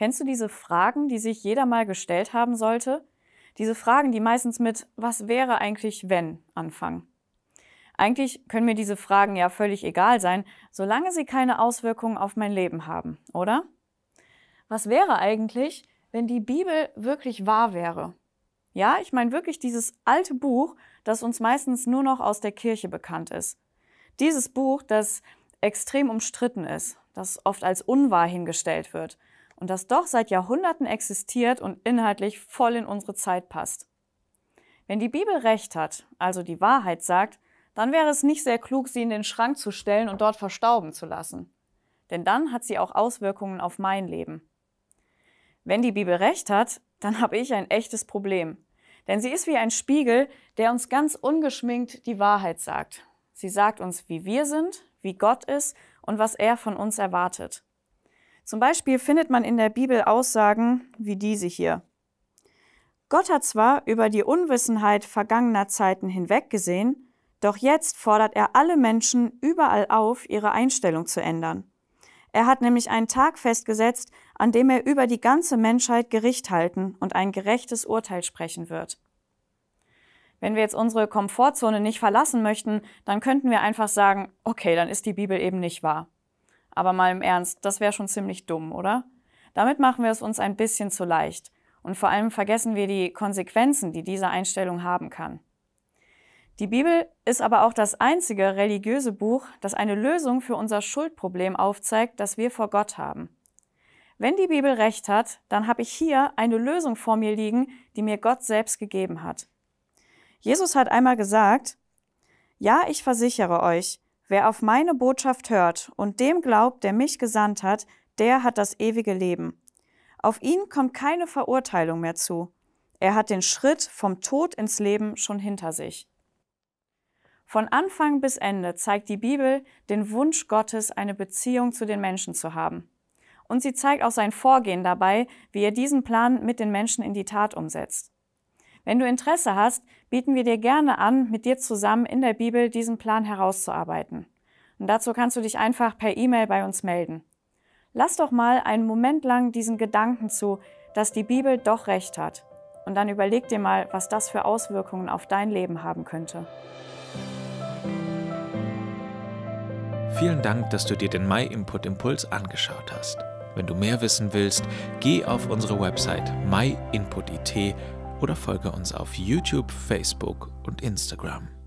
Kennst du diese Fragen, die sich jeder mal gestellt haben sollte? Diese Fragen, die meistens mit Was wäre eigentlich wenn anfangen. Eigentlich können mir diese Fragen ja völlig egal sein, solange sie keine Auswirkungen auf mein Leben haben, oder? Was wäre eigentlich, wenn die Bibel wirklich wahr wäre? Ja, ich meine wirklich dieses alte Buch, das uns meistens nur noch aus der Kirche bekannt ist. Dieses Buch, das extrem umstritten ist, das oft als unwahr hingestellt wird, und das doch seit Jahrhunderten existiert und inhaltlich voll in unsere Zeit passt. Wenn die Bibel recht hat, also die Wahrheit sagt, dann wäre es nicht sehr klug, sie in den Schrank zu stellen und dort verstauben zu lassen. Denn dann hat sie auch Auswirkungen auf mein Leben. Wenn die Bibel recht hat, dann habe ich ein echtes Problem. Denn sie ist wie ein Spiegel, der uns ganz ungeschminkt die Wahrheit sagt. Sie sagt uns, wie wir sind, wie Gott ist und was er von uns erwartet. Zum Beispiel findet man in der Bibel Aussagen wie diese hier. Gott hat zwar über die Unwissenheit vergangener Zeiten hinweggesehen, doch jetzt fordert er alle Menschen überall auf, ihre Einstellung zu ändern. Er hat nämlich einen Tag festgesetzt, an dem er über die ganze Menschheit Gericht halten und ein gerechtes Urteil sprechen wird. Wenn wir jetzt unsere Komfortzone nicht verlassen möchten, dann könnten wir einfach sagen, okay, dann ist die Bibel eben nicht wahr. Aber mal im Ernst, das wäre schon ziemlich dumm, oder? Damit machen wir es uns ein bisschen zu leicht. Und vor allem vergessen wir die Konsequenzen, die diese Einstellung haben kann. Die Bibel ist aber auch das einzige religiöse Buch, das eine Lösung für unser Schuldproblem aufzeigt, das wir vor Gott haben. Wenn die Bibel recht hat, dann habe ich hier eine Lösung vor mir liegen, die mir Gott selbst gegeben hat. Jesus hat einmal gesagt, ja, ich versichere euch, Wer auf meine Botschaft hört und dem glaubt, der mich gesandt hat, der hat das ewige Leben. Auf ihn kommt keine Verurteilung mehr zu. Er hat den Schritt vom Tod ins Leben schon hinter sich. Von Anfang bis Ende zeigt die Bibel den Wunsch Gottes, eine Beziehung zu den Menschen zu haben. Und sie zeigt auch sein Vorgehen dabei, wie er diesen Plan mit den Menschen in die Tat umsetzt. Wenn du Interesse hast, bieten wir dir gerne an, mit dir zusammen in der Bibel diesen Plan herauszuarbeiten. Und dazu kannst du dich einfach per E-Mail bei uns melden. Lass doch mal einen Moment lang diesen Gedanken zu, dass die Bibel doch recht hat. Und dann überleg dir mal, was das für Auswirkungen auf dein Leben haben könnte. Vielen Dank, dass du dir den Mai Input Impuls angeschaut hast. Wenn du mehr wissen willst, geh auf unsere Website myinput.it oder folge uns auf YouTube, Facebook und Instagram.